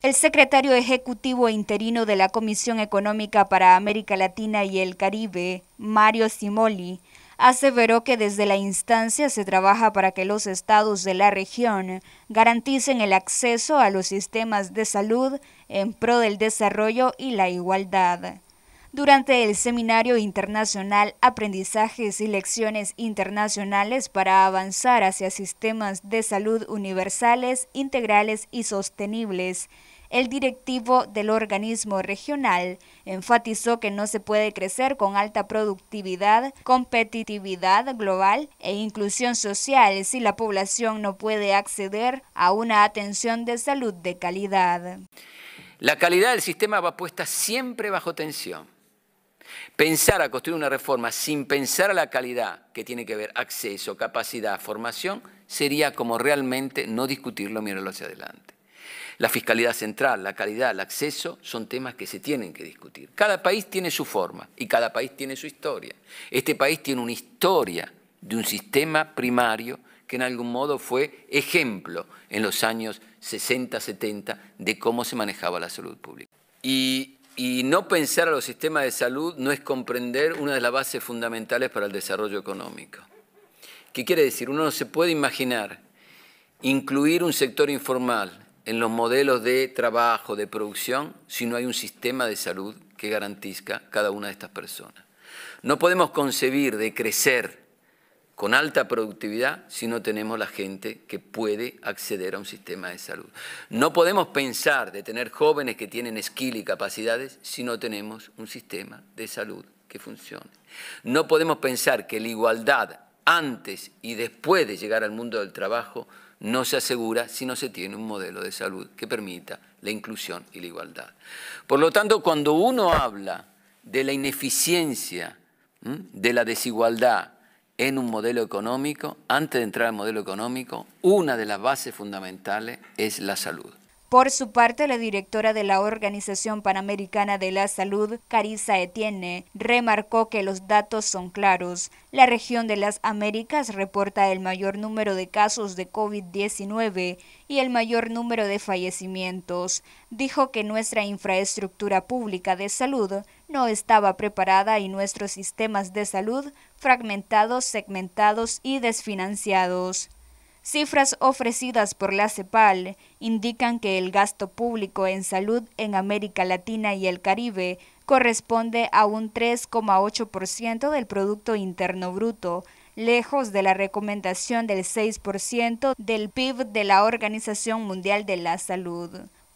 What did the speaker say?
El secretario ejecutivo e interino de la Comisión Económica para América Latina y el Caribe, Mario Simoli, aseveró que desde la instancia se trabaja para que los estados de la región garanticen el acceso a los sistemas de salud en pro del desarrollo y la igualdad durante el Seminario Internacional Aprendizajes y Lecciones Internacionales para avanzar hacia sistemas de salud universales, integrales y sostenibles. El directivo del organismo regional enfatizó que no se puede crecer con alta productividad, competitividad global e inclusión social si la población no puede acceder a una atención de salud de calidad. La calidad del sistema va puesta siempre bajo tensión. Pensar a construir una reforma sin pensar a la calidad que tiene que ver acceso, capacidad, formación, sería como realmente no discutirlo, mirarlo hacia adelante. La fiscalidad central, la calidad, el acceso son temas que se tienen que discutir. Cada país tiene su forma y cada país tiene su historia. Este país tiene una historia de un sistema primario que en algún modo fue ejemplo en los años 60, 70 de cómo se manejaba la salud pública. Y no pensar a los sistemas de salud no es comprender una de las bases fundamentales para el desarrollo económico. ¿Qué quiere decir? Uno no se puede imaginar incluir un sector informal en los modelos de trabajo, de producción, si no hay un sistema de salud que garantizca cada una de estas personas. No podemos concebir de crecer con alta productividad si no tenemos la gente que puede acceder a un sistema de salud. No podemos pensar de tener jóvenes que tienen skill y capacidades si no tenemos un sistema de salud que funcione. No podemos pensar que la igualdad antes y después de llegar al mundo del trabajo no se asegura si no se tiene un modelo de salud que permita la inclusión y la igualdad. Por lo tanto, cuando uno habla de la ineficiencia, de la desigualdad, en un modelo económico, antes de entrar al modelo económico, una de las bases fundamentales es la salud. Por su parte, la directora de la Organización Panamericana de la Salud, Carissa Etienne, remarcó que los datos son claros. La región de las Américas reporta el mayor número de casos de COVID-19 y el mayor número de fallecimientos. Dijo que nuestra infraestructura pública de salud no estaba preparada y nuestros sistemas de salud fragmentados, segmentados y desfinanciados. Cifras ofrecidas por la CEPAL indican que el gasto público en salud en América Latina y el Caribe corresponde a un 3,8% del Producto Interno Bruto, lejos de la recomendación del 6% del PIB de la Organización Mundial de la Salud.